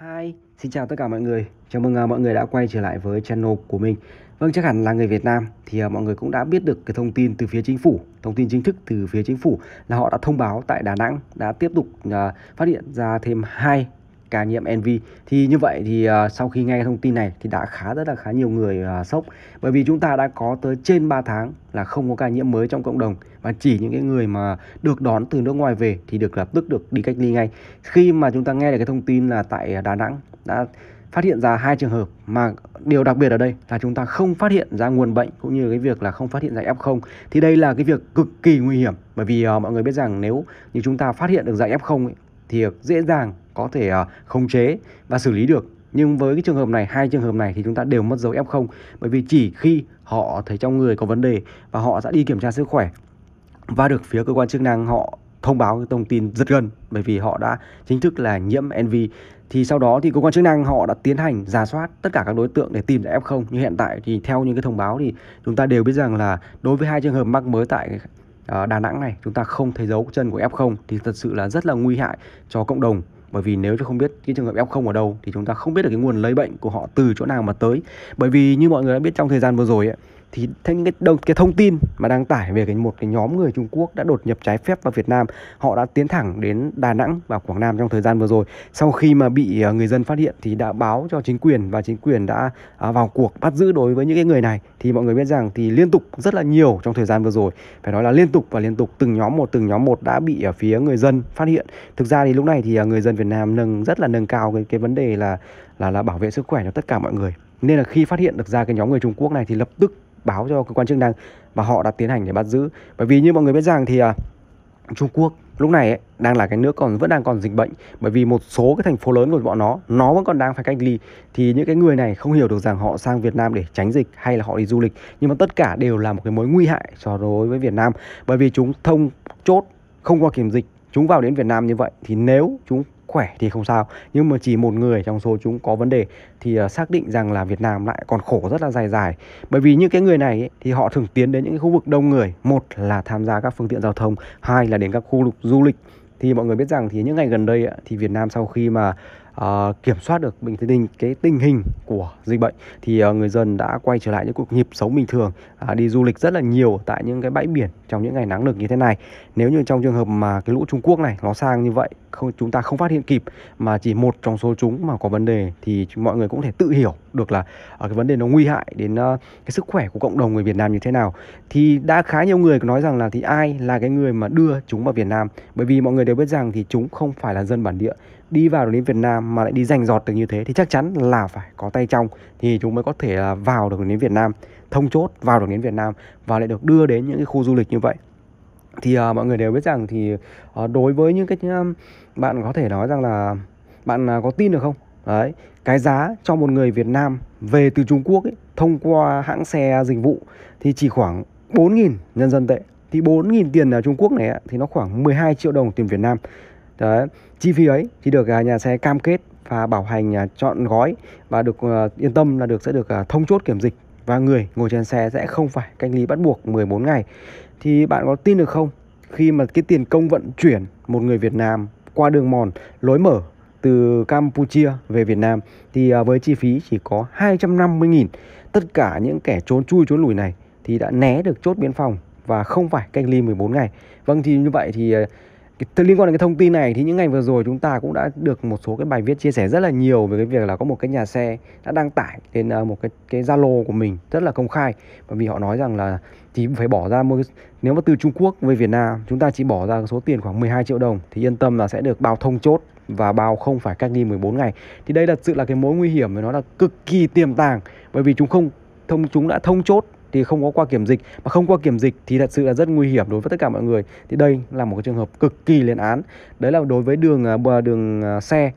Hi, xin chào tất cả mọi người. Chào mừng à, mọi người đã quay trở lại với channel của mình. Vâng, chắc hẳn là người Việt Nam thì à, mọi người cũng đã biết được cái thông tin từ phía chính phủ, thông tin chính thức từ phía chính phủ là họ đã thông báo tại Đà Nẵng đã tiếp tục à, phát hiện ra thêm hai ca nhiễm NV thì như vậy thì uh, sau khi nghe thông tin này thì đã khá rất là khá nhiều người uh, sốc bởi vì chúng ta đã có tới trên 3 tháng là không có ca nhiễm mới trong cộng đồng và chỉ những cái người mà được đón từ nước ngoài về thì được lập tức được đi cách ly ngay khi mà chúng ta nghe được cái thông tin là tại Đà Nẵng đã phát hiện ra hai trường hợp mà điều đặc biệt ở đây là chúng ta không phát hiện ra nguồn bệnh cũng như cái việc là không phát hiện ra F0 thì đây là cái việc cực kỳ nguy hiểm bởi vì uh, mọi người biết rằng nếu như chúng ta phát hiện được dạng F0 ấy, thì dễ dàng có thể ờ, khống chế và xử lý được nhưng với cái trường hợp này hai trường hợp này thì chúng ta đều mất dấu F0 bởi vì chỉ khi họ thấy trong người có vấn đề và họ đã đi kiểm tra sức khỏe và được phía cơ quan chức năng họ thông báo cái thông tin rất gần bởi vì họ đã chính thức là nhiễm NV thì sau đó thì cơ quan chức năng họ đã tiến hành giả soát tất cả các đối tượng để tìm ra F0 như hiện tại thì theo những cái thông báo thì chúng ta đều biết rằng là đối với hai trường hợp mắc mới tại ờ, Đà Nẵng này chúng ta không thấy dấu chân của F0 thì thật sự là rất là nguy hại cho cộng đồng bởi vì nếu chúng không biết cái trường hợp F0 ở đâu thì chúng ta không biết được cái nguồn lây bệnh của họ từ chỗ nào mà tới bởi vì như mọi người đã biết trong thời gian vừa rồi ấy, thì những cái đầu cái thông tin mà đăng tải về cái một cái nhóm người Trung Quốc đã đột nhập trái phép vào Việt Nam, họ đã tiến thẳng đến Đà Nẵng và Quảng Nam trong thời gian vừa rồi. Sau khi mà bị ờ, người dân phát hiện thì đã báo cho chính quyền và chính quyền đã à, vào cuộc bắt giữ đối với những cái người này thì mọi người biết rằng thì liên tục rất là nhiều trong thời gian vừa rồi. Phải nói là liên tục và liên tục từng nhóm một từng nhóm một đã bị ở ờ, phía người dân phát hiện. Thực ra thì lúc này thì ờ, người dân Việt Nam nâng rất là nâng cao cái cái vấn đề là là là bảo vệ sức khỏe cho tất cả mọi người. Nên là khi phát hiện được ra cái nhóm người Trung Quốc này thì lập tức báo cho cơ quan chức năng và họ đã tiến hành để bắt giữ bởi vì như mọi người biết rằng thì à, Trung Quốc lúc này ấy, đang là cái nước còn vẫn đang còn dịch bệnh bởi vì một số cái thành phố lớn của bọn nó nó vẫn còn đang phải cách ly thì những cái người này không hiểu được rằng họ sang Việt Nam để tránh dịch hay là họ đi du lịch nhưng mà tất cả đều là một cái mối nguy hại cho đối với Việt Nam bởi vì chúng thông chốt không qua kiểm dịch chúng vào đến Việt Nam như vậy thì nếu chúng khỏe thì không sao nhưng mà chỉ một người trong số chúng có vấn đề thì uh, xác định rằng là Việt Nam lại còn khổ rất là dài dài bởi vì những cái người này ấy, thì họ thường tiến đến những cái khu vực đông người một là tham gia các phương tiện giao thông hai là đến các khu du lịch thì mọi người biết rằng thì những ngày gần đây ấy, thì Việt Nam sau khi mà uh, kiểm soát được bình tình cái tình hình của dịch bệnh thì uh, người dân đã quay trở lại những cuộc nhịp sống bình thường uh, đi du lịch rất là nhiều tại những cái bãi biển trong những ngày nắng được như thế này nếu như trong trường hợp mà cái lũ Trung Quốc này nó sang như vậy không chúng ta không phát hiện kịp mà chỉ một trong số chúng mà có vấn đề thì mọi người cũng thể tự hiểu được là uh, cái vấn đề nó nguy hại đến uh, cái sức khỏe của cộng đồng người Việt Nam như thế nào thì đã khá nhiều người nói rằng là thì ai là cái người mà đưa chúng vào Việt Nam bởi vì mọi người đều biết rằng thì chúng không phải là dân bản địa đi vào được đến Việt Nam mà lại đi giành giọt được như thế thì chắc chắn là phải có tay trong thì chúng mới có thể là vào được đến Việt Nam thông chốt vào được đến Việt Nam và lại được đưa đến những cái khu du lịch như vậy thì uh, mọi người đều biết rằng thì uh, đối với những cái bạn có thể nói rằng là bạn uh, có tin được không đấy cái giá cho một người Việt Nam về từ Trung Quốc ấy, thông qua hãng xe dịch vụ thì chỉ khoảng 4.000 nhân dân tệ thì 4.000 tiền ở Trung Quốc này thì nó khoảng 12 triệu đồng tiền Việt Nam Đấy. Chi phí ấy thì được à, nhà xe cam kết và bảo hành chọn à, gói và được ờ, yên tâm là được sẽ được à, thông chốt kiểm dịch và người ngồi trên xe sẽ không phải cách ly bắt buộc 14 ngày. Thì bạn có tin được không? Khi mà cái tiền công vận chuyển một người Việt Nam qua đường mòn lối mở từ Campuchia về Việt Nam thì với chi phí chỉ có 250.000 tất cả những kẻ trốn chui trốn lùi này thì đã né được chốt biên phòng và không phải cách ly 14 ngày. Vâng thì như vậy thì cái, liên quan đến cái thông tin này thì những ngày vừa rồi chúng ta cũng đã được một số cái bài viết chia sẻ rất là nhiều về cái việc là có một cái nhà xe đã đăng tải lên ờ, một cái cái Zalo của mình rất là công khai bởi vì họ nói rằng là chỉ phải bỏ ra một nếu mà từ Trung Quốc về Việt Nam chúng ta chỉ bỏ ra số tiền khoảng 12 triệu đồng thì yên tâm là sẽ được bao thông chốt và bao không phải cách ly 14 ngày thì đây thật sự là cái mối nguy hiểm với nó là cực kỳ tiềm tàng bởi vì chúng không thông chúng đã thông chốt thì không có qua kiểm dịch mà không qua kiểm dịch thì thật sự là rất nguy hiểm đối với tất cả mọi người thì đây là một cái trường hợp cực kỳ lên án đấy là đối với đường à, đường à, xe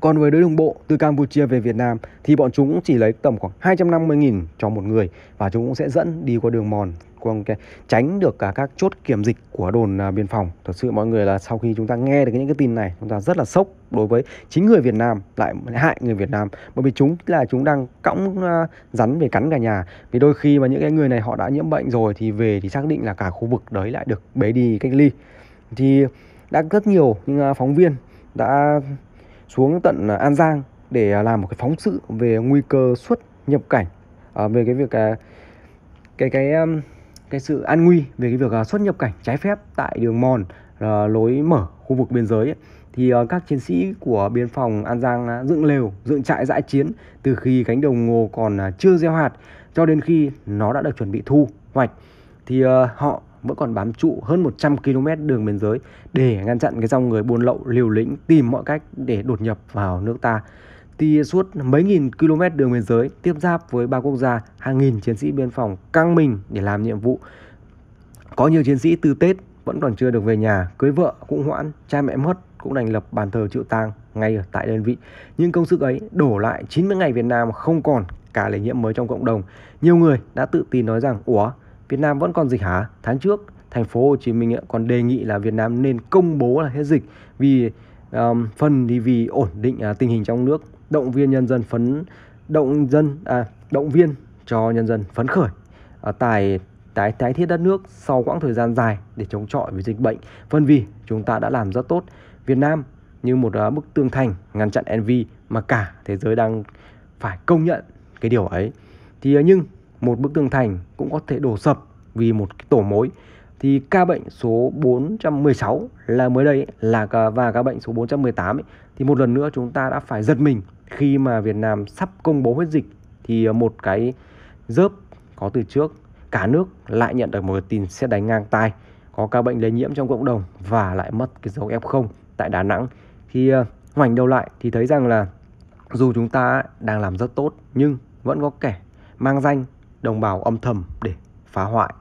còn với đối đường bộ từ Campuchia về Việt Nam thì bọn chúng chỉ lấy tầm khoảng 250.000 cho một người và chúng cũng sẽ dẫn đi qua đường mòn quanh cái tránh được cả các chốt kiểm dịch của đồn à, biên phòng thật sự mọi người là sau khi chúng ta nghe được những cái tin này chúng ta rất là sốc đối với chính người Việt Nam lại hại người Việt Nam bởi vì chúng là chúng đang cõng à, rắn về cắn cả nhà vì đôi khi mà những cái người này họ đã nhiễm bệnh rồi thì về thì xác định là cả khu vực đấy lại được bế đi cách ly thì đã rất nhiều những à, phóng viên đã xuống tận An Giang để làm một cái phóng sự về nguy cơ xuất nhập cảnh à, về cái việc cái cái, cái cái sự an nguy về cái việc à, xuất nhập cảnh trái phép tại đường mòn à, lối mở khu vực biên giới ấy, thì à, các chiến sĩ của biên phòng An Giang dựng lều, dựng trại dã chiến từ khi cánh đồng ngô còn chưa gieo hạt cho đến khi nó đã được chuẩn bị thu hoạch thì họ vẫn còn bám trụ hơn 100 km đường biên giới để ngăn chặn cái dòng người buôn lậu liều lĩnh tìm mọi cách để đột nhập vào nước ta thì suốt mấy nghìn km đường biên giới tiếp giáp với ba quốc gia, hàng nghìn chiến sĩ biên phòng căng mình để làm nhiệm vụ. Có nhiều chiến sĩ từ Tết vẫn còn chưa được về nhà, cưới vợ cũng hoãn, cha mẹ mất cũng đành lập bàn thờ chịu tang ngay ở tại đơn vị. Nhưng công sức ấy đổ lại 90 ngày Việt Nam không còn cả lây nhiễm mới trong cộng đồng. Nhiều người đã tự tin nói rằng, ủa, Việt Nam vẫn còn dịch hả? Tháng trước, thành phố Hồ Chí Minh còn đề nghị là Việt Nam nên công bố là hết dịch vì um, phần thì vì ổn định uh, tình hình trong nước động viên nhân dân phấn động dân à, động viên cho nhân dân phấn khởi à, tài tái tái thiết đất nước sau quãng thời gian dài để chống chọi với dịch bệnh. Phân vì chúng ta đã làm rất tốt. Việt Nam như một uh, bức tường thành ngăn chặn envy mà cả thế giới đang phải công nhận cái điều ấy. Thì uh, nhưng một bức tường thành cũng có thể đổ sập vì một cái tổ mối. Thì ca bệnh số 416 là mới đây là và ca bệnh số 418 ấy, thì một lần nữa chúng ta đã phải giật mình khi mà Việt Nam sắp công bố hết dịch thì ờ, một cái dớp có từ trước cả nước lại nhận được một tin sẽ đánh ngang tai có ca bệnh lây nhiễm trong cộng đồng và lại mất cái dấu F0 tại Đà Nẵng thì ờ, ngoảnh đầu lại thì thấy rằng là dù chúng ta đang làm rất tốt nhưng vẫn có kẻ mang danh đồng bào âm thầm để phá hoại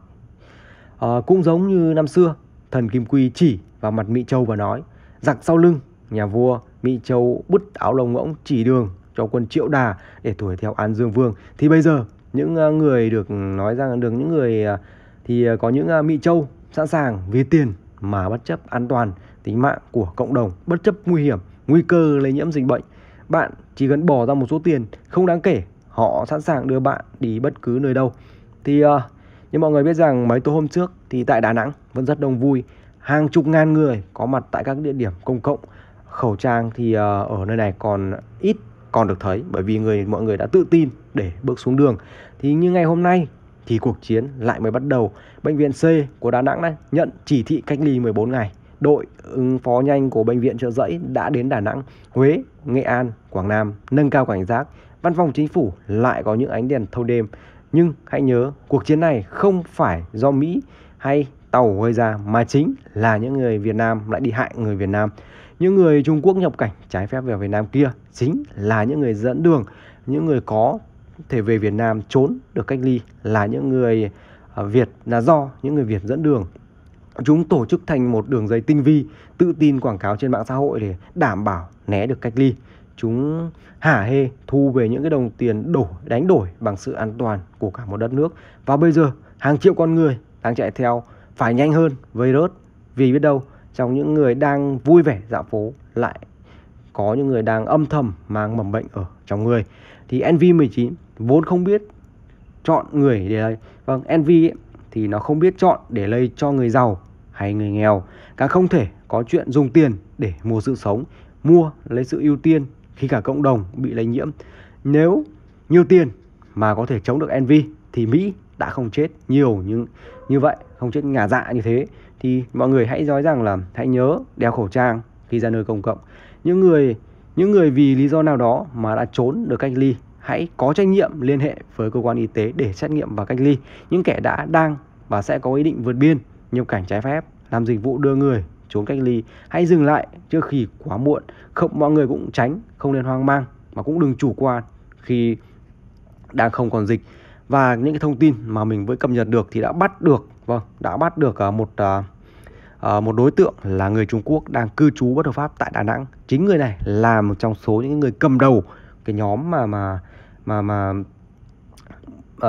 à, cũng giống như năm xưa thần Kim Quy chỉ vào mặt Mỹ Châu và nói giặc sau lưng nhà vua Mỹ Châu bứt áo lông ngỗng chỉ đường cho quân Triệu Đà để đuổi theo An Dương Vương. Thì bây giờ những à, người được nói rằng được những người à, thì à, có những Mỹ Châu sẵn sàng vì tiền mà bất chấp an toàn tính mạng của cộng đồng, bất chấp nguy hiểm, nguy cơ lây nhiễm dịch bệnh. Bạn chỉ cần bỏ ra một số tiền không đáng kể, họ sẵn sàng đưa bạn đi bất cứ nơi đâu. Thì như mọi người biết rằng mấy tối hôm trước thì tại Đà Nẵng vẫn rất đông vui, hàng chục ngàn người có mặt tại các địa điểm công cộng khẩu trang thì ờ, ở nơi này còn ít còn được thấy bởi vì người mọi người đã tự tin để bước xuống đường. Thì như ngày hôm nay thì cuộc chiến lại mới bắt đầu. Bệnh viện C của Đà Nẵng này nhận chỉ thị cách ly 14 ngày. Đội ứng phó nhanh của bệnh viện trợ giấy đã đến Đà Nẵng, Huế, Nghệ An, Quảng Nam nâng cao cảnh giác. Văn phòng chính phủ lại có những ánh đèn thâu đêm. Nhưng hãy nhớ, cuộc chiến này không phải do Mỹ hay tàu gây ra mà chính là những người Việt Nam lại đi hại người Việt Nam những người Trung Quốc nhập cảnh trái phép về Việt Nam kia chính là những người dẫn đường, những người có thể về Việt Nam trốn được cách ly là những người à, Việt là do những người Việt dẫn đường. Chúng tổ chức thành một đường dây tinh vi, tự tin quảng cáo trên mạng xã hội để đảm bảo né được cách ly. Chúng hả hê thu về những cái đồng tiền đổ đánh đổi bằng sự an toàn của cả một đất nước. Và bây giờ hàng triệu con người đang chạy theo phải nhanh hơn, virus vì biết đâu trong những người đang vui vẻ dạo phố lại có những người đang âm thầm mang mầm bệnh ở trong người thì NV19 vốn không biết chọn người để lây vâng NV ấy, thì nó không biết chọn để lây cho người giàu hay người nghèo càng không thể có chuyện dùng tiền để mua sự sống mua lấy sự ưu tiên khi cả cộng đồng bị lây nhiễm nếu nhiều tiền mà có thể chống được NV thì Mỹ đã không chết nhiều như như vậy không chết ngả dạ như thế thì mọi người hãy nói rằng là hãy nhớ đeo khẩu trang khi ra nơi công cộng những người những người vì lý do nào đó mà đã trốn được cách ly hãy có trách nhiệm liên hệ với cơ quan y tế để xét nghiệm và cách ly những kẻ đã đang và sẽ có ý định vượt biên nhập cảnh trái phép làm dịch vụ đưa người trốn cách ly hãy dừng lại trước khi quá muộn không mọi người cũng tránh không nên hoang mang mà cũng đừng chủ quan khi đang không còn dịch và những cái thông tin mà mình mới cập nhật được thì đã bắt được vâng đã bắt được ờ, một ờ, ờ, một đối tượng là người Trung Quốc đang cư trú bất hợp pháp tại Đà Nẵng chính người này là một trong số những người cầm đầu cái nhóm mà mà mà mà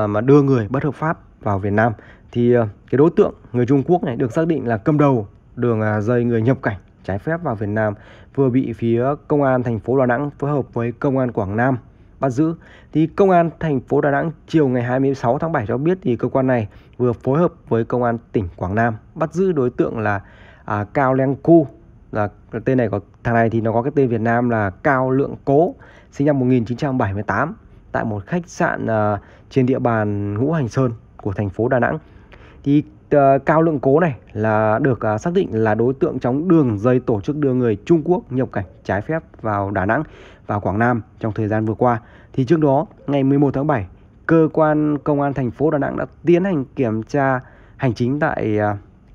mà đưa người bất hợp pháp vào Việt Nam thì cái đối tượng người Trung Quốc này được xác định là cầm đầu đường dây người nhập cảnh trái phép vào Việt Nam vừa bị phía công an thành phố Đà Nẵng phối hợp với công an Quảng Nam bắt giữ. Thì công an thành phố Đà Nẵng chiều ngày 26 tháng 7 cho biết thì cơ quan này vừa phối hợp với công an tỉnh Quảng Nam bắt giữ đối tượng là à, Cao Leng Cu là tên này có thằng này thì nó có cái tên Việt Nam là Cao Lượng Cố sinh năm 1978 tại một khách sạn à, trên địa bàn Ngũ Hành Sơn của thành phố Đà Nẵng. Thì Ờ, cao Lượng Cố này là được ờ, xác định là đối tượng trong đường dây tổ chức đưa người Trung Quốc nhập cảnh trái phép vào Đà Nẵng và Quảng Nam trong thời gian vừa qua. Thì trước đó, ngày 11 tháng 7, cơ quan công an thành phố Đà Nẵng đã tiến hành kiểm tra hành chính tại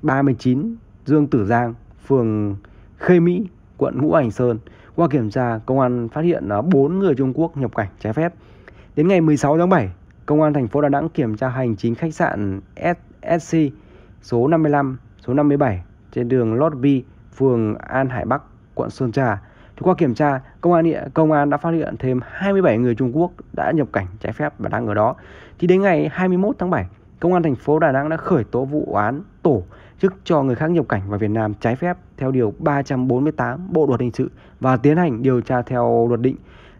39 ờ, Dương Tử Giang, phường Khê Mỹ, quận Ngũ Hành Sơn. Qua kiểm tra, công an phát hiện 4 người Trung Quốc nhập cảnh trái phép. Đến ngày 16 tháng 7, công an thành phố Đà Nẵng kiểm tra hành chính khách sạn SSC số 55, số 57 trên đường Lót Vi, phường An Hải Bắc, quận Sơn Trà. Thì qua kiểm tra, công an địa, công an đã phát hiện thêm 27 người Trung Quốc đã nhập cảnh trái phép và đang ở đó. Thì đến ngày 21 tháng 7, công an thành phố Đà Nẵng đã khởi tố vụ án tổ chức cho người khác nhập cảnh vào Việt Nam trái phép theo điều 348 Bộ luật hình sự và tiến hành điều tra theo luật định.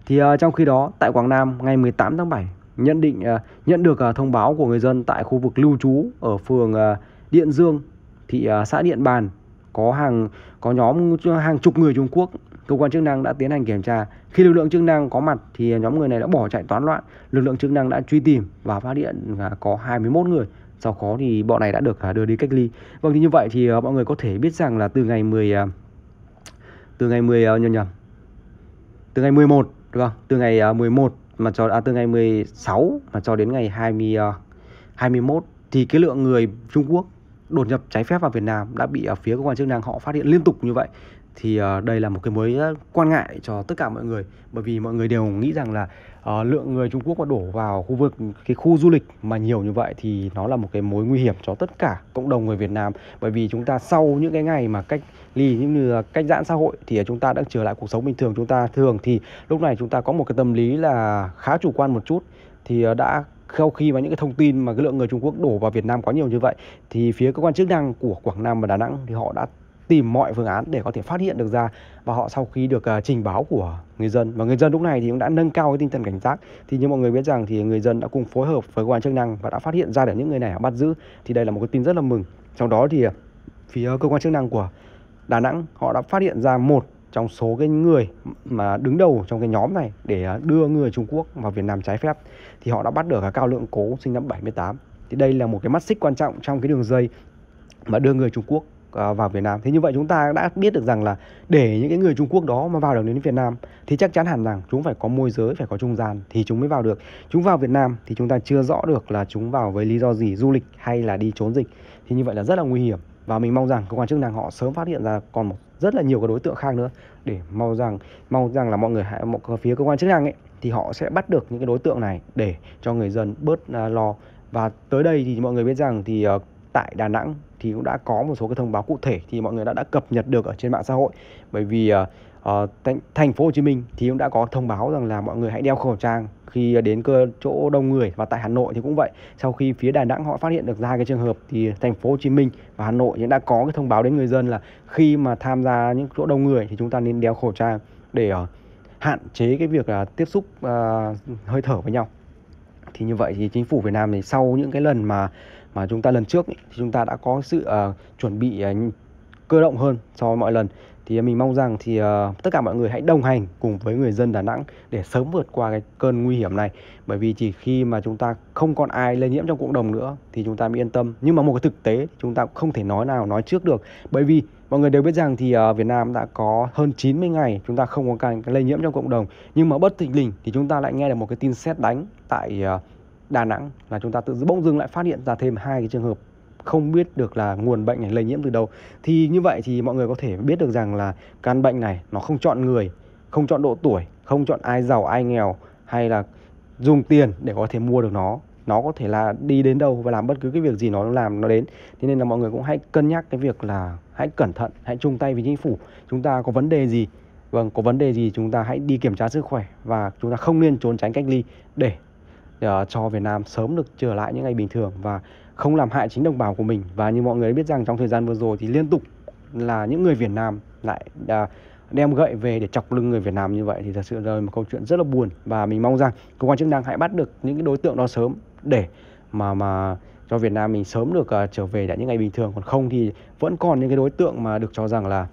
Thì uh, trong khi đó, tại Quảng Nam ngày 18 tháng 7, nhận định uh, nhận được uh, thông báo của người dân tại khu vực lưu trú ở phường uh, Điện Dương, thị à, xã Điện Bàn có hàng có nhóm hàng chục người Trung Quốc. Cơ quan chức năng đã tiến hành kiểm tra. Khi lực lượng chức năng có mặt thì nhóm người này đã bỏ chạy toán loạn. Lực lượng chức năng đã truy tìm và phát hiện à, có 21 người. Sau đó thì bọn này đã được à, đưa đi cách ly. Vâng thì như vậy thì mọi người có thể biết rằng là từ ngày 10 từ ngày 10 nhầm nhầm. Từ ngày 11 đúng không? Từ ngày 11 mà cho à, từ ngày 16 mà cho đến ngày 20 21 thì cái lượng người Trung Quốc đột nhập trái phép vào Việt Nam đã bị ở ờ, phía cơ quan chức năng họ phát hiện liên tục như vậy thì ờ, đây là một cái mới quan ngại cho tất cả mọi người bởi vì mọi người đều nghĩ rằng là uh, lượng người Trung Quốc mà đổ vào khu vực cái khu du lịch mà nhiều như vậy thì nó là một cái mối nguy hiểm cho tất cả cộng đồng người Việt Nam bởi vì chúng ta sau những cái ngày mà cách ly những như cách giãn xã hội thì chúng ta đã trở lại cuộc sống bình thường chúng ta thường thì lúc này chúng ta có một cái tâm lý là khá chủ quan một chút thì đã sau khi mà những cái thông tin mà cái lượng người Trung Quốc đổ vào Việt Nam quá nhiều như vậy thì phía cơ quan chức năng của Quảng Nam và Đà Nẵng thì họ đã tìm mọi phương án để có thể phát hiện được ra và họ sau khi được uh, trình báo của người dân và người dân lúc này thì cũng đã nâng cao cái tinh thần cảnh giác thì như mọi người biết rằng thì người dân đã cùng phối hợp với cơ quan chức năng và đã phát hiện ra được những người này bắt giữ thì đây là một cái tin rất là mừng trong đó thì à, phía cơ quan chức năng của Đà Nẵng họ đã phát hiện ra một trong số cái người mà đứng đầu trong cái nhóm này để à, đưa người Trung Quốc vào Việt Nam trái phép thì họ đã bắt được Cao Lượng Cố sinh năm 78. Thì đây là một cái mắt xích quan trọng trong cái đường dây mà đưa người Trung Quốc à, vào Việt Nam. Thế như vậy chúng ta đã biết được rằng là để những cái người Trung Quốc đó mà vào được đến Việt Nam thì chắc chắn hẳn rằng chúng phải có môi giới, phải có trung gian thì chúng mới vào được. Chúng vào Việt Nam thì chúng ta chưa rõ được là chúng vào với lý do gì, du lịch hay là đi trốn dịch. Thì như vậy là rất là nguy hiểm và mình mong rằng cơ quan chức năng họ sớm phát hiện ra còn một rất là nhiều cái đối tượng khác nữa để mong rằng mong rằng là mọi người hãy một phía cơ quan chức năng ấy thì họ sẽ bắt được những cái đối tượng này để cho người dân bớt uh, lo và tới đây thì mọi người biết rằng thì uh, tại Đà Nẵng thì cũng đã có một số cái thông báo cụ thể thì mọi người đã đã cập nhật được ở trên mạng xã hội bởi vì uh, ở ờ, thành phố Hồ Chí Minh thì cũng đã có thông báo rằng là mọi người hãy đeo khẩu trang khi ờ, đến cơ chỗ đông người và tại Hà Nội thì cũng vậy sau khi phía Đà Nẵng họ phát hiện được ra cái trường hợp thì thành phố Hồ Chí Minh và Hà Nội cũng đã có cái thông báo đến người dân là khi mà tham gia những chỗ đông người thì chúng ta nên đeo khẩu trang để ờ, hạn chế cái việc là tiếp xúc uh, hơi thở với nhau thì như vậy thì chính phủ Việt Nam thì sau những cái lần mà mà chúng ta lần trước ấy, thì chúng ta đã có sự uh, chuẩn bị uh, cơ động hơn so với mọi lần thì mình mong rằng thì uh, tất cả mọi người hãy đồng hành cùng với người dân Đà Nẵng để sớm vượt qua cái cơn nguy hiểm này bởi vì chỉ khi mà chúng ta không còn ai lây nhiễm trong cộng đồng nữa thì chúng ta mới yên tâm nhưng mà một cái thực tế chúng ta không thể nói nào nói trước được bởi vì mọi người đều biết rằng thì uh, Việt Nam đã có hơn 90 ngày chúng ta không có ca lây nhiễm trong cộng đồng nhưng mà bất tình lình thì chúng ta lại nghe được một cái tin xét đánh tại uh, Đà Nẵng là chúng ta tự bỗng dưng lại phát hiện ra thêm hai cái trường hợp không biết được là nguồn bệnh này lây nhiễm từ đâu thì như vậy thì mọi người có thể biết được rằng là căn bệnh này nó không chọn người không chọn độ tuổi không chọn ai giàu ai nghèo hay là dùng tiền để có thể mua được nó nó có thể là đi đến đâu và làm bất cứ cái việc gì nó làm nó đến thế nên là mọi người cũng hãy cân nhắc cái việc là hãy cẩn thận hãy chung tay với chính phủ chúng ta có vấn đề gì vâng có vấn đề gì chúng ta hãy đi kiểm tra sức khỏe và chúng ta không nên trốn tránh cách ly để uh, cho Việt Nam sớm được trở lại những ngày bình thường và không làm hại chính đồng bào của mình và như mọi người biết rằng trong thời gian vừa rồi thì liên tục là những người Việt Nam lại à, đem gậy về để chọc lưng người Việt Nam như vậy thì thật sự là một câu chuyện rất là buồn và mình mong rằng cơ quan chức năng hãy bắt được những cái đối tượng đó sớm để mà mà cho Việt Nam mình sớm được uh, trở về lại những ngày bình thường còn không thì vẫn còn những cái đối tượng mà được cho rằng là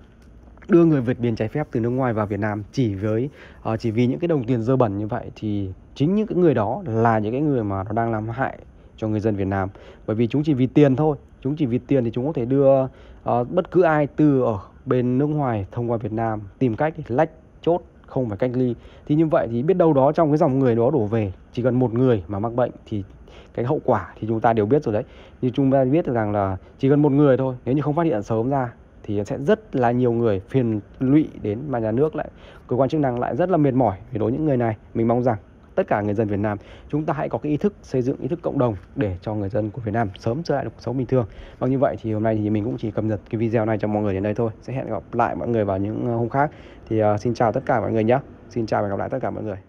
đưa người vượt biên trái phép từ nước ngoài vào Việt Nam chỉ với uh, chỉ vì những cái đồng tiền dơ bẩn như vậy thì chính những cái người đó là những cái người mà nó đang làm hại cho người dân Việt Nam bởi vì chúng chỉ vì tiền thôi chúng chỉ vì tiền thì chúng có thể đưa uh, bất cứ ai từ ở bên nước ngoài thông qua Việt Nam tìm cách lách chốt không phải cách ly thì như vậy thì biết đâu đó trong cái dòng người đó đổ về chỉ cần một người mà mắc bệnh thì cái hậu quả thì chúng ta đều biết rồi đấy như chúng ta biết rằng là chỉ cần một người thôi nếu như không phát hiện sớm ra thì sẽ rất là nhiều người phiền lụy đến mà nhà nước lại cơ quan chức năng lại rất là mệt mỏi về đối với những người này mình mong rằng tất cả người dân Việt Nam chúng ta hãy có cái ý thức xây dựng ý thức cộng đồng để cho người dân của Việt Nam sớm trở lại cuộc sống bình thường và vâng, như vậy thì hôm nay thì mình cũng chỉ cập nhật cái video này cho mọi người đến đây thôi sẽ hẹn gặp lại mọi người vào những ờ, hôm khác thì uh, xin chào tất cả mọi người nhé xin chào và gặp lại tất cả mọi người